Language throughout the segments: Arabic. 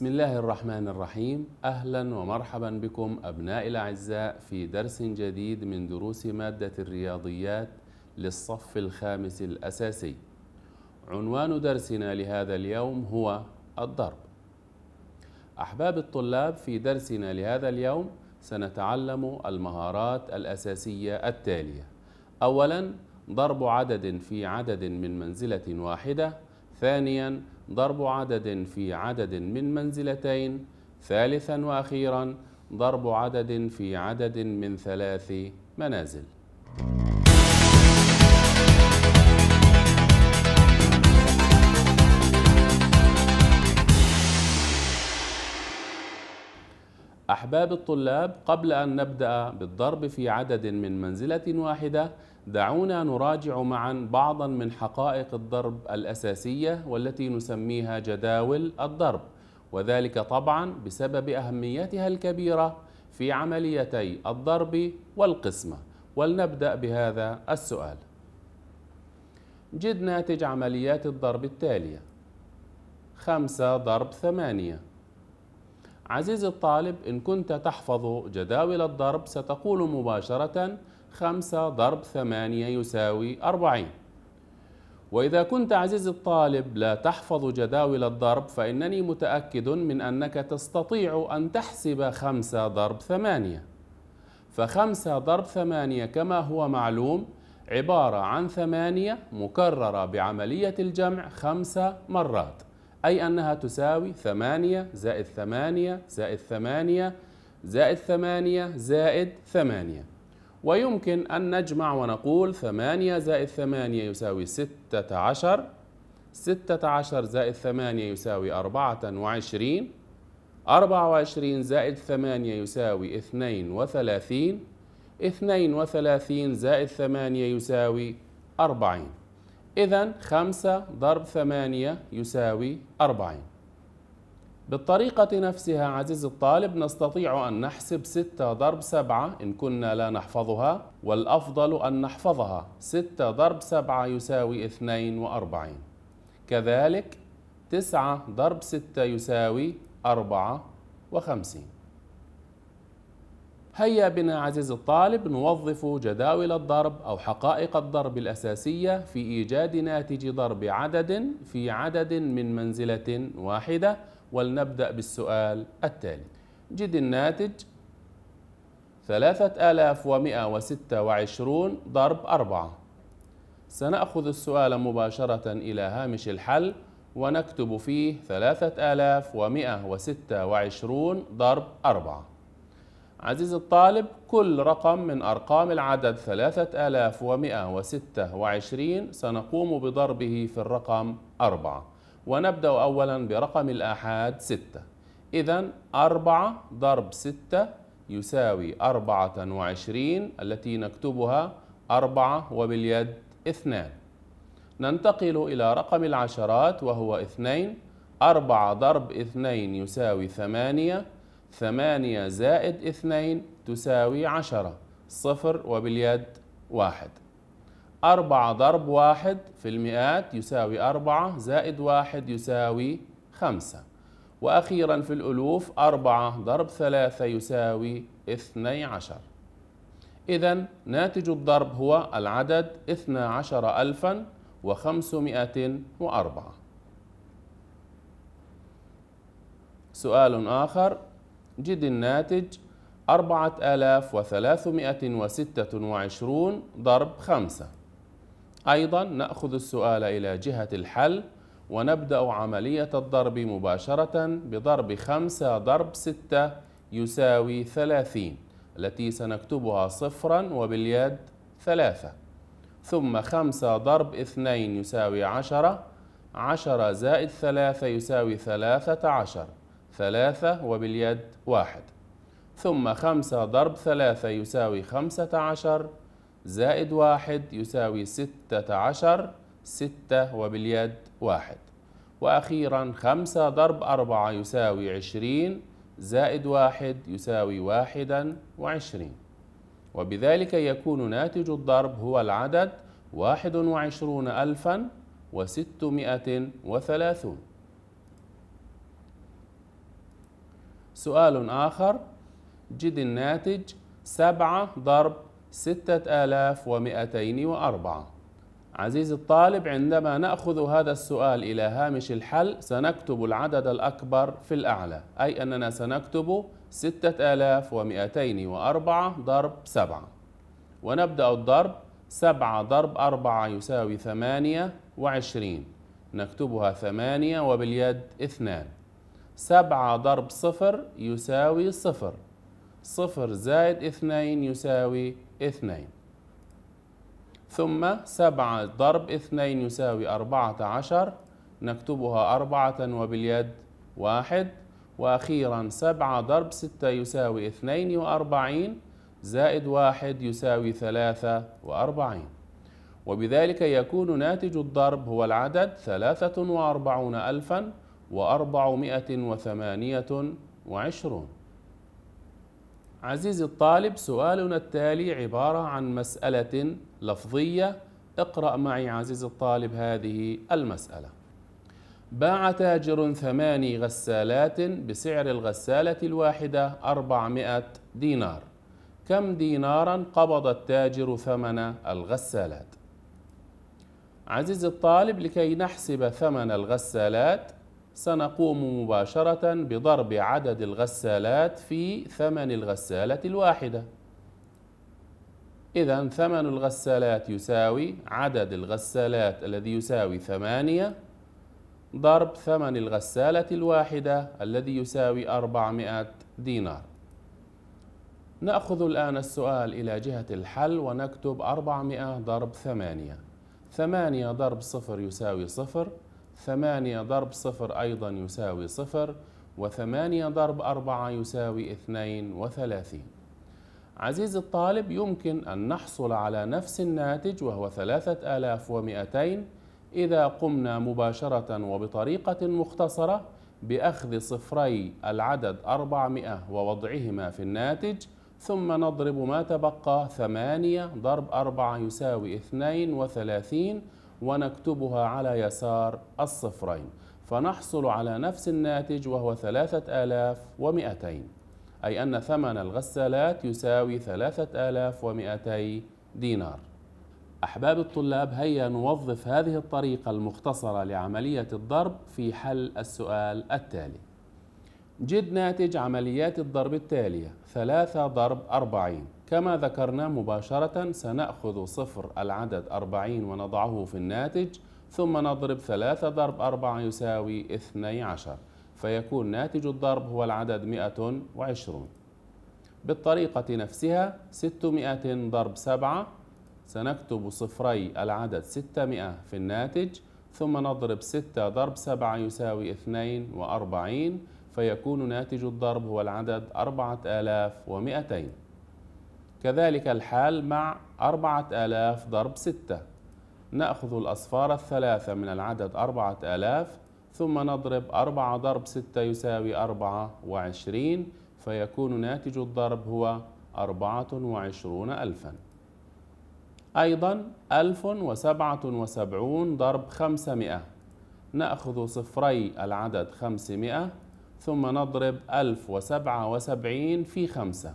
بسم الله الرحمن الرحيم أهلا ومرحبا بكم أبنائي الأعزاء في درس جديد من دروس مادة الرياضيات للصف الخامس الأساسي عنوان درسنا لهذا اليوم هو الضرب أحباب الطلاب في درسنا لهذا اليوم سنتعلم المهارات الأساسية التالية أولا ضرب عدد في عدد من منزلة واحدة ثانيا ضرب عدد في عدد من منزلتين ثالثا وأخيرا ضرب عدد في عدد من ثلاث منازل أحباب الطلاب قبل أن نبدأ بالضرب في عدد من منزلة واحدة دعونا نراجع معا بعضا من حقائق الضرب الأساسية والتي نسميها جداول الضرب وذلك طبعا بسبب أهميتها الكبيرة في عمليتي الضرب والقسمة ولنبدأ بهذا السؤال جد ناتج عمليات الضرب التالية 5 ضرب 8 عزيزي الطالب إن كنت تحفظ جداول الضرب ستقول مباشرة 5 ضرب 8 يساوي 40 وإذا كنت عزيزي الطالب لا تحفظ جداول الضرب فإنني متأكد من أنك تستطيع أن تحسب 5 ضرب 8 ف5 ضرب 8 كما هو معلوم عبارة عن 8 مكررة بعملية الجمع 5 مرات أي أنها تساوي ثمانية زائد ثمانية زائد ثمانية زائد ثمانية زائد ثمانية ويمكن أن نجمع ونقول ثمانية زائد ثمانية يساوي ستة عشر ستة عشر زائد ثمانية يساوي أربعة وعشرين أربعة وعشرين زائد ثمانية يساوي اثنين وثلاثين اثنين وثلاثين زائد ثمانية يساوي أربعين إذا خمسة ضرب ثمانية يساوي أربعين بالطريقة نفسها عزيزي الطالب نستطيع أن نحسب ستة ضرب سبعة إن كنا لا نحفظها والأفضل أن نحفظها ستة ضرب سبعة يساوي اثنين وأربعين كذلك تسعة ضرب ستة يساوي أربعة وخمسين هيا بنا عزيزي الطالب نوظف جداول الضرب أو حقائق الضرب الأساسية في إيجاد ناتج ضرب عدد في عدد من منزلة واحدة ولنبدأ بالسؤال التالي جد الناتج 3126 ضرب 4 سنأخذ السؤال مباشرة إلى هامش الحل ونكتب فيه 3126 ضرب 4 عزيزي الطالب كل رقم من أرقام العدد 3126 سنقوم بضربه في الرقم 4 ونبدأ أولا برقم الآحاد 6 إذا 4 ضرب 6 يساوي 24 التي نكتبها 4 وباليد 2 ننتقل إلى رقم العشرات وهو 2 4 ضرب 2 يساوي 8 ثمانية زائد اثنين تساوي عشرة صفر وباليد واحد أربعة ضرب واحد في المئات يساوي أربعة زائد واحد يساوي خمسة وأخيرا في الألوف أربعة ضرب ثلاثة يساوي اثني عشر إذا ناتج الضرب هو العدد اثنى عشر ألفا وخمسمائة وأربعة سؤال آخر جد الناتج 4326 ضرب 5 أيضا نأخذ السؤال إلى جهة الحل ونبدأ عملية الضرب مباشرة بضرب 5 ضرب 6 يساوي 30 التي سنكتبها صفرا وباليد 3 ثم 5 ضرب 2 يساوي 10 10 زائد 3 يساوي 13 ثلاثة وباليد واحد ثم خمسة ضرب ثلاثة يساوي خمسة عشر زائد واحد يساوي ستة عشر ستة وباليد واحد وأخيرا خمسة ضرب أربعة يساوي عشرين زائد واحد يساوي واحدا وعشرين وبذلك يكون ناتج الضرب هو العدد واحد وعشرون ألفا وستمائة وثلاثون سؤال آخر جد الناتج سبعة ضرب ستة آلاف ومئتين وأربعة عزيزي الطالب عندما نأخذ هذا السؤال إلى هامش الحل سنكتب العدد الأكبر في الأعلى أي أننا سنكتب ستة آلاف ومئتين وأربعة ضرب سبعة ونبدأ الضرب سبعة ضرب أربعة يساوي ثمانية وعشرين نكتبها ثمانية وباليد اثنان سبعة ضرب صفر يساوي صفر صفر زائد اثنين يساوي اثنين ثم سبعة ضرب اثنين يساوي أربعة عشر نكتبها أربعة وباليد واحد وأخيرا سبعة ضرب ستة يساوي اثنين وأربعين زائد واحد يساوي ثلاثة وأربعين وبذلك يكون ناتج الضرب هو العدد ثلاثة وأربعون ألفاً وأربعمائة وثمانية وعشرون عزيزي الطالب سؤالنا التالي عبارة عن مسألة لفظية اقرأ معي عزيزي الطالب هذه المسألة باع تاجر ثماني غسالات بسعر الغسالة الواحدة 400 دينار كم دينارا قبض التاجر ثمن الغسالات عزيزي الطالب لكي نحسب ثمن الغسالات سنقوم مباشرة بضرب عدد الغسالات في ثمن الغسالة الواحدة إذا ثمن الغسالات يساوي عدد الغسالات الذي يساوي ثمانية ضرب ثمن الغسالة الواحدة الذي يساوي 400 دينار نأخذ الآن السؤال إلى جهة الحل ونكتب 400 ضرب 8 8 ضرب صفر يساوي صفر ثمانية ضرب صفر أيضا يساوي صفر وثمانية ضرب أربعة يساوي اثنين وثلاثين عزيزي الطالب يمكن أن نحصل على نفس الناتج وهو ثلاثة آلاف ومئتين إذا قمنا مباشرة وبطريقة مختصرة بأخذ صفري العدد 400 ووضعهما في الناتج ثم نضرب ما تبقى 8 ضرب 4 يساوي 32 ونكتبها على يسار الصفرين فنحصل على نفس الناتج وهو 3200 أي أن ثمن الغسالات يساوي 3200 دينار أحباب الطلاب هيا نوظف هذه الطريقة المختصرة لعملية الضرب في حل السؤال التالي جد ناتج عمليات الضرب التالية 3 ضرب 40 كما ذكرنا مباشرة سنأخذ صفر العدد 40 ونضعه في الناتج ثم نضرب 3 ضرب 4 يساوي 12 فيكون ناتج الضرب هو العدد 120 بالطريقة نفسها 600 ضرب 7 سنكتب صفري العدد 600 في الناتج ثم نضرب 6 ضرب 7 يساوي 42 فيكون ناتج الضرب هو العدد 4200 كذلك الحال مع أربعة آلاف ضرب ستة نأخذ الأصفار الثلاثة من العدد أربعة آلاف ثم نضرب أربعة ضرب ستة يساوي أربعة وعشرين فيكون ناتج الضرب هو أربعة وعشرون ألفا أيضا ألف وسبعة وسبعون ضرب خمسمائة نأخذ صفري العدد خمسمائة ثم نضرب ألف وسبعة وسبعين في خمسة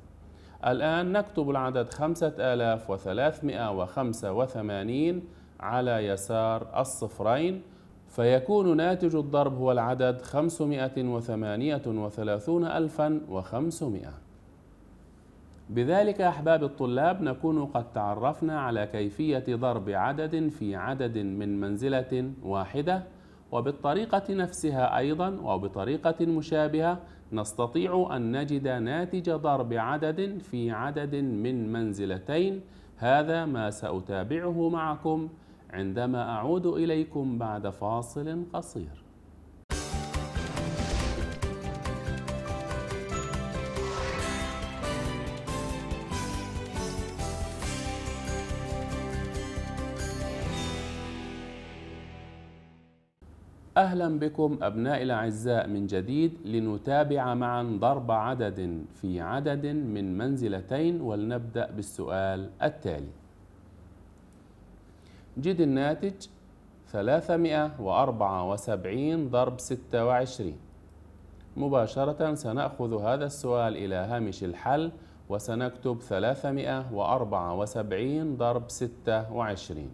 الآن نكتب العدد 5385 على يسار الصفرين فيكون ناتج الضرب هو العدد 538500 بذلك أحباب الطلاب نكون قد تعرفنا على كيفية ضرب عدد في عدد من منزلة واحدة وبالطريقة نفسها أيضا وبطريقة مشابهة نستطيع أن نجد ناتج ضرب عدد في عدد من منزلتين هذا ما سأتابعه معكم عندما أعود إليكم بعد فاصل قصير أهلا بكم أبنائي الأعزاء من جديد لنتابع معا ضرب عدد في عدد من منزلتين ولنبدأ بالسؤال التالي جد الناتج 374 ضرب 26 مباشرة سنأخذ هذا السؤال إلى هامش الحل وسنكتب 374 ضرب 26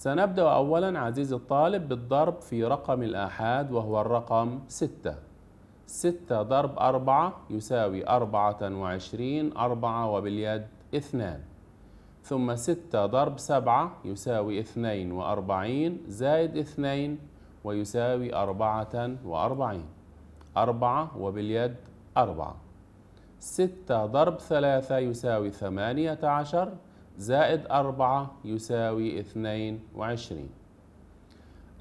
سنبدأ أولا عزيزي الطالب بالضرب في رقم الآحاد وهو الرقم 6 6 ضرب 4 يساوي 24 4 وباليد 2 ثم 6 ضرب 7 يساوي 42 زائد 2 ويساوي 44 4 وباليد 4 6 ضرب 3 يساوي 18 زائد أربعة يساوي اثنين وعشرين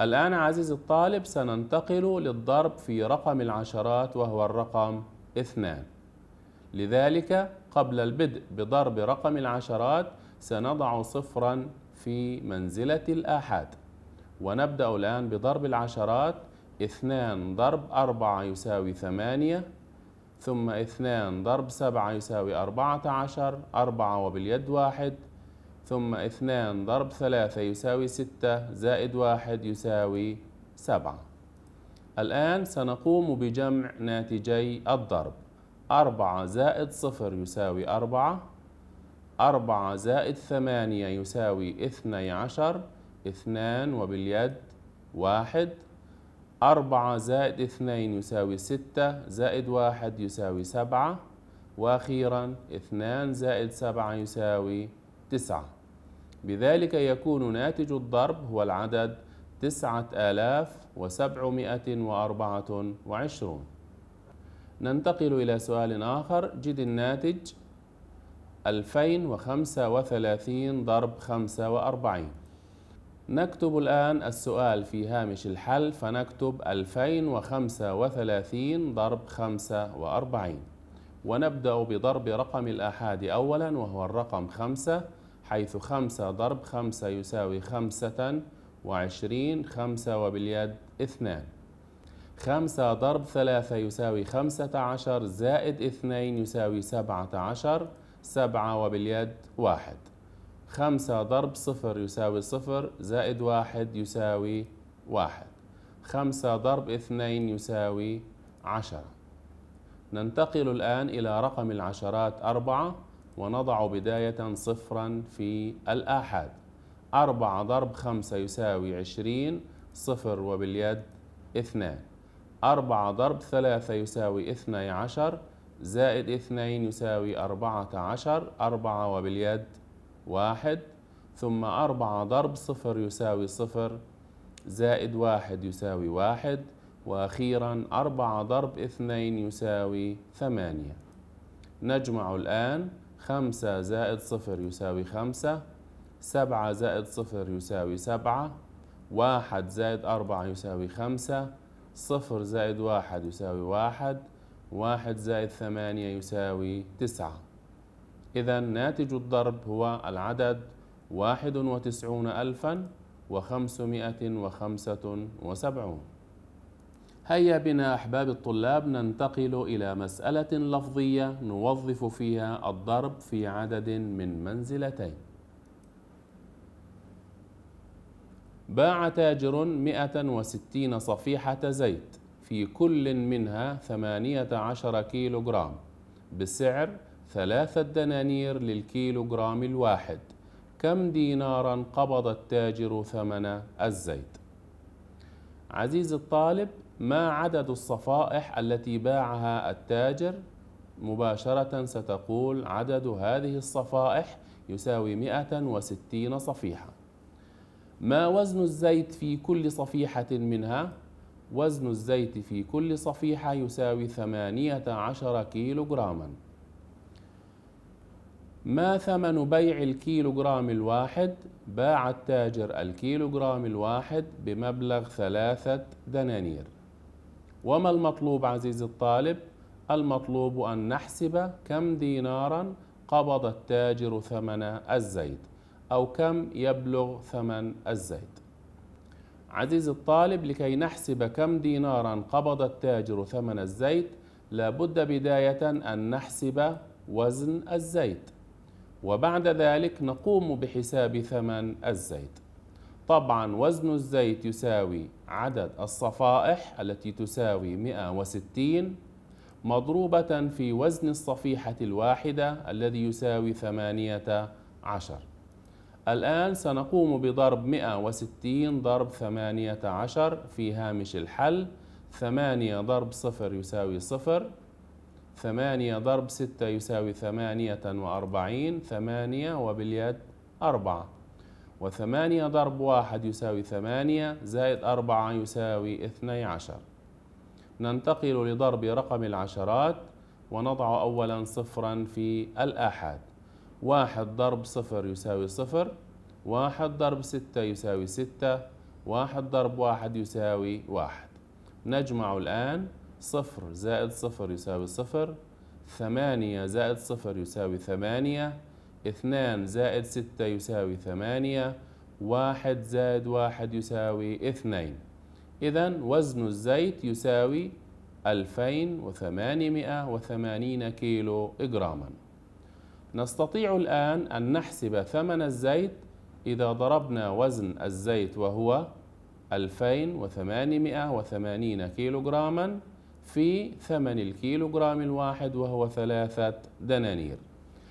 الآن عزيزي الطالب سننتقل للضرب في رقم العشرات وهو الرقم اثنان لذلك قبل البدء بضرب رقم العشرات سنضع صفرا في منزلة الآحاد ونبدأ الآن بضرب العشرات اثنان ضرب أربعة يساوي ثمانية ثم اثنان ضرب سبعة يساوي أربعة عشر أربعة وباليد واحد ثم اثنان ضرب ثلاثة يساوي ستة زائد واحد يساوي سبعة الآن سنقوم بجمع ناتجي الضرب أربعة زائد صفر يساوي أربعة أربعة زائد ثمانية يساوي اثني عشر اثنان وباليد واحد أربعة زائد اثنين يساوي ستة زائد واحد يساوي سبعة وأخيرا اثنان زائد سبعة يساوي تسعة بذلك يكون ناتج الضرب هو العدد 9724 ننتقل إلى سؤال آخر جد الناتج 2035 ضرب 45 نكتب الآن السؤال في هامش الحل فنكتب 2035 ضرب 45 ونبدأ بضرب رقم الأحاد أولا وهو الرقم 5 حيث خمسة ضرب خمسة يساوي خمسة وعشرين خمسة وباليد اثنان خمسة ضرب ثلاثة يساوي خمسة عشر زائد اثنين يساوي سبعة عشر سبعة وباليد واحد خمسة ضرب صفر يساوي صفر زائد واحد يساوي واحد خمسة ضرب اثنين يساوي عشرة ننتقل الآن إلى رقم العشرات أربعة ونضع بداية صفرا في الآحاد أربعة ضرب خمسة يساوي عشرين صفر وباليد اثنان أربعة ضرب ثلاثة يساوي اثني عشر زائد اثنين يساوي أربعة عشر أربعة وباليد واحد ثم أربعة ضرب صفر يساوي صفر زائد واحد يساوي واحد وأخيرا أربعة ضرب اثنين يساوي ثمانية نجمع الآن خمسة زائد صفر يساوي خمسة سبعة زائد صفر يساوي سبعة واحد زائد أربعة يساوي خمسة صفر زائد واحد يساوي واحد واحد زائد ثمانية يساوي تسعة إذا ناتج الضرب هو العدد واحد وتسعون ألفا وخمسمائة وخمسة وسبعون هيا بنا أحباب الطلاب ننتقل إلى مسألة لفظية نوظف فيها الضرب في عدد من منزلتين باع تاجر 160 صفيحة زيت في كل منها 18 كيلوغرام بسعر ثلاثة دنانير للكيلوغرام الواحد كم دينارا قبض التاجر ثمن الزيت عزيزي الطالب ما عدد الصفائح التي باعها التاجر مباشرة ستقول عدد هذه الصفائح يساوي 160 صفيحة ما وزن الزيت في كل صفيحة منها؟ وزن الزيت في كل صفيحة يساوي 18 كيلوغراما ما ثمن بيع الكيلوغرام الواحد؟ باع التاجر الكيلوغرام الواحد بمبلغ ثلاثة دنانير وما المطلوب عزيزي الطالب المطلوب أن نحسب كم دينارا قبض التاجر ثمن الزيت أو كم يبلغ ثمن الزيت عزيزي الطالب لكي نحسب كم دينارا قبض التاجر ثمن الزيت لابد بداية أن نحسب وزن الزيت وبعد ذلك نقوم بحساب ثمن الزيت طبعا وزن الزيت يساوي عدد الصفائح التي تساوي 160 مضروبة في وزن الصفيحة الواحدة الذي يساوي 18 الآن سنقوم بضرب 160 ضرب 18 في هامش الحل 8 ضرب 0 يساوي 0 8 ضرب 6 يساوي 48 8 وباليد 4 وثمانية ضرب واحد يساوي ثمانية زائد أربعة يساوي اثني عشر ننتقل لضرب رقم العشرات ونضع أولا صفرا في الآحاد واحد ضرب صفر يساوي صفر واحد ضرب ستة يساوي ستة واحد ضرب واحد يساوي واحد نجمع الآن صفر زائد صفر يساوي صفر ثمانية زائد صفر يساوي ثمانية اثنان زائد ستة يساوي ثمانية واحد زائد واحد يساوي اثنين إذا وزن الزيت يساوي ألفين وثمانمائة وثمانين كيلو إجراما نستطيع الآن أن نحسب ثمن الزيت إذا ضربنا وزن الزيت وهو ألفين وثمانمائة وثمانين كيلو جراما في ثمن الكيلو جرام الواحد وهو ثلاثة دنانير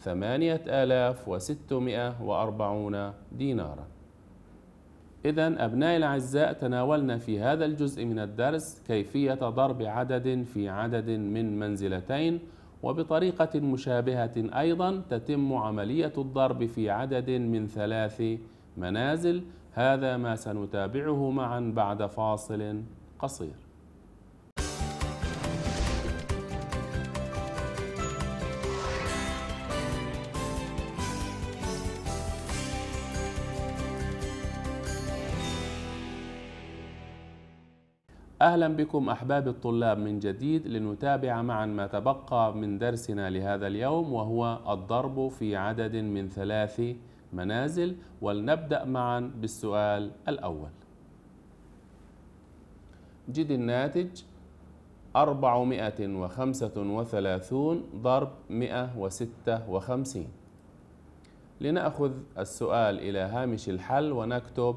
ثمانية آلاف وستمائة وأربعون دينارا إذا أبنائي الأعزاء تناولنا في هذا الجزء من الدرس كيفية ضرب عدد في عدد من منزلتين وبطريقة مشابهة أيضا تتم عملية الضرب في عدد من ثلاث منازل هذا ما سنتابعه معا بعد فاصل قصير أهلا بكم أحبابي الطلاب من جديد لنتابع معا ما تبقى من درسنا لهذا اليوم وهو الضرب في عدد من ثلاث منازل ولنبدأ معا بالسؤال الأول جد الناتج 435 ضرب 156 لنأخذ السؤال إلى هامش الحل ونكتب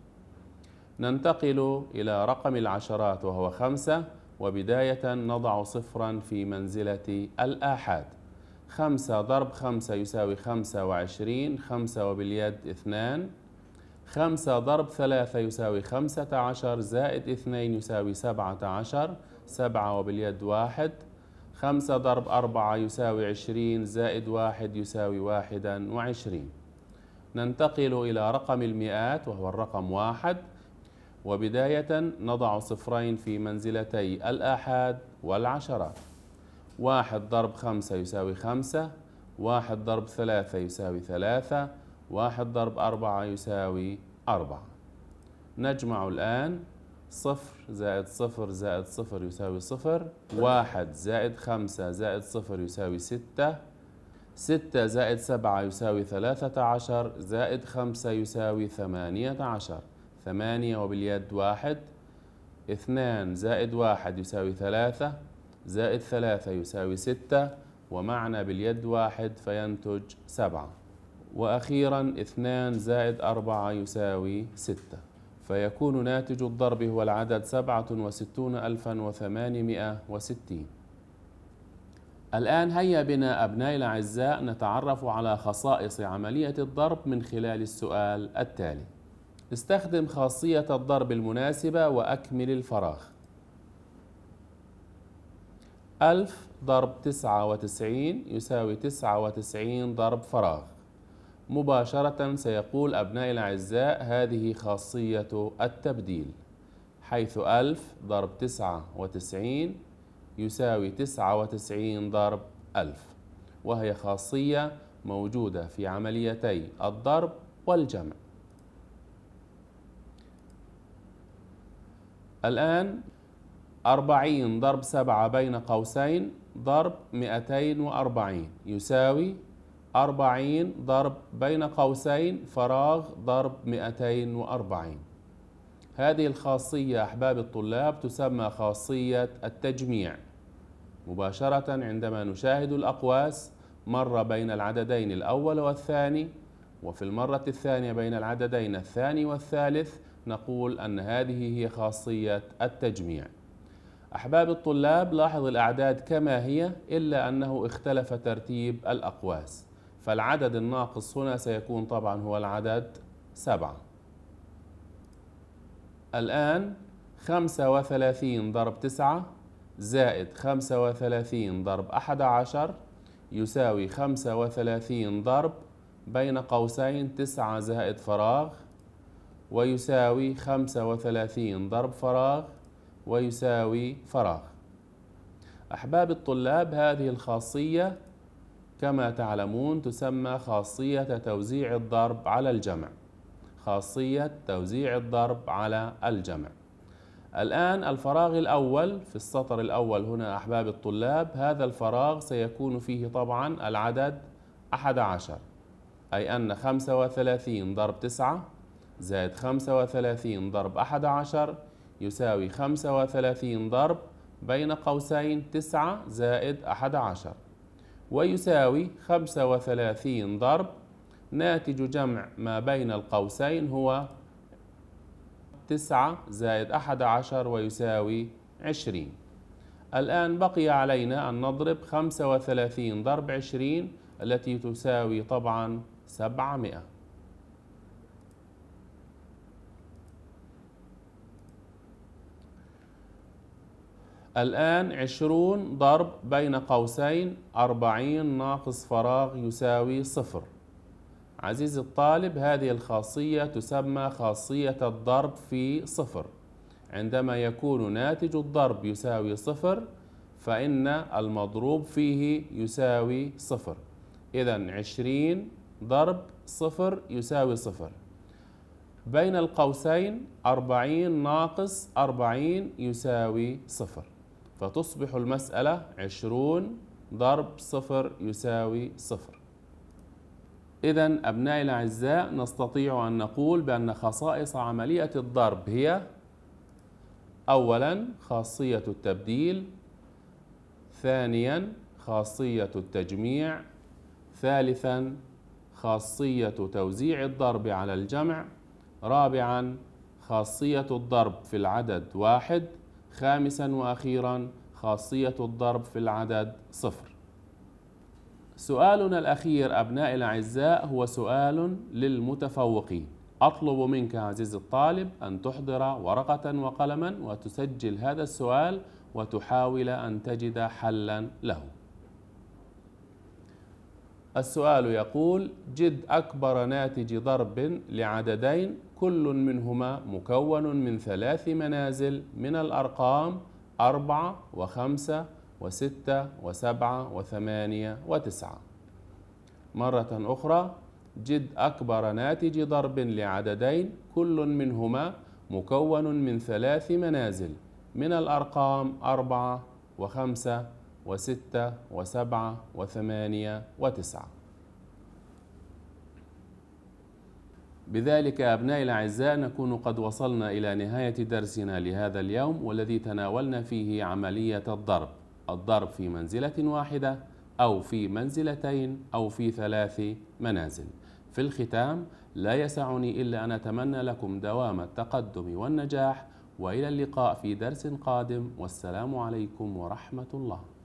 ننتقل إلى رقم العشرات وهو خمسة وبداية نضع صفرا في منزلة الآحاد خمسة ضرب خمسة يساوي خمسة وعشرين خمسة وباليد اثنان خمسة ضرب ثلاثة يساوي خمسة عشر زائد اثنين يساوي سبعة عشر سبعة وباليد واحد خمسة ضرب أربعة يساوي عشرين زائد واحد يساوي واحدا وعشرين ننتقل إلى رقم المئات وهو الرقم واحد وبداية نضع صفرين في منزلتي الآحاد والعشرات واحد ضرب خمسة يساوي خمسة واحد ضرب ثلاثة يساوي ثلاثة واحد ضرب أربعة يساوي أربعة نجمع الآن صفر زائد صفر زائد صفر يساوي صفر واحد زائد خمسة زائد صفر يساوي ستة ستة زائد سبعة يساوي ثلاثة عشر زائد خمسة يساوي ثمانية عشر ثمانية وباليد واحد اثنان زائد واحد يساوي ثلاثة زائد ثلاثة يساوي ستة ومعنا باليد واحد فينتج سبعة وأخيرا اثنان زائد أربعة يساوي ستة فيكون ناتج الضرب هو العدد سبعة وستون ألفا وثمانمائة وستين الآن هيا بنا أبنائي الأعزاء نتعرف على خصائص عملية الضرب من خلال السؤال التالي استخدم خاصية الضرب المناسبة وأكمل الفراغ ألف ضرب تسعة وتسعين يساوي تسعة وتسعين ضرب فراغ مباشرة سيقول أبناء الأعزاء هذه خاصية التبديل حيث ألف ضرب تسعة وتسعين يساوي تسعة وتسعين ضرب ألف وهي خاصية موجودة في عمليتي الضرب والجمع الآن أربعين ضرب سبعة بين قوسين ضرب مئتين وأربعين يساوي أربعين ضرب بين قوسين فراغ ضرب مئتين وأربعين هذه الخاصية أحباب الطلاب تسمى خاصية التجميع مباشرة عندما نشاهد الأقواس مرة بين العددين الأول والثاني وفي المرة الثانية بين العددين الثاني والثالث نقول أن هذه هي خاصية التجميع أحباب الطلاب لاحظ الأعداد كما هي إلا أنه اختلف ترتيب الأقواس فالعدد الناقص هنا سيكون طبعا هو العدد سبعة الآن خمسة وثلاثين ضرب تسعة زائد خمسة وثلاثين ضرب أحد عشر يساوي خمسة وثلاثين ضرب بين قوسين تسعة زائد فراغ ويساوي خمسة وثلاثين ضرب فراغ ويساوي فراغ أحباب الطلاب هذه الخاصية كما تعلمون تسمى خاصية توزيع الضرب على الجمع خاصية توزيع الضرب على الجمع الآن الفراغ الأول في السطر الأول هنا أحباب الطلاب هذا الفراغ سيكون فيه طبعا العدد 11 أي أن 35 ضرب 9 زائد 35 ضرب 11 يساوي 35 ضرب بين قوسين 9 زائد 11 ويساوي 35 ضرب ناتج جمع ما بين القوسين هو 9 زائد 11 ويساوي 20 الآن بقي علينا أن نضرب 35 ضرب 20 التي تساوي طبعا 700 الآن عشرون ضرب بين قوسين أربعين ناقص فراغ يساوي صفر عزيزي الطالب هذه الخاصية تسمى خاصية الضرب في صفر عندما يكون ناتج الضرب يساوي صفر فإن المضروب فيه يساوي صفر إذا عشرين ضرب صفر يساوي صفر بين القوسين أربعين ناقص أربعين يساوي صفر فتصبح المسألة عشرون ضرب صفر يساوي صفر إذا أبنائي الأعزاء نستطيع أن نقول بأن خصائص عملية الضرب هي أولا خاصية التبديل ثانيا خاصية التجميع ثالثا خاصية توزيع الضرب على الجمع رابعا خاصية الضرب في العدد واحد خامسا وأخيرا خاصية الضرب في العدد صفر سؤالنا الأخير أبنائي الأعزاء هو سؤال للمتفوقين أطلب منك عزيزي الطالب أن تحضر ورقة وقلما وتسجل هذا السؤال وتحاول أن تجد حلا له السؤال يقول جد أكبر ناتج ضرب لعددين كل منهما مكون من ثلاث منازل من الأرقام أربعة وخمسة وستة وسبعة وثمانية وتسعة مرة أخرى جد أكبر ناتج ضرب لعددين كل منهما مكون من ثلاث منازل من الأرقام أربعة وخمسة وستة وسبعة وثمانية وتسعة بذلك أبنائي الأعزاء نكون قد وصلنا إلى نهاية درسنا لهذا اليوم والذي تناولنا فيه عملية الضرب الضرب في منزلة واحدة أو في منزلتين أو في ثلاث منازل في الختام لا يسعني إلا أن أتمنى لكم دوام التقدم والنجاح وإلى اللقاء في درس قادم والسلام عليكم ورحمة الله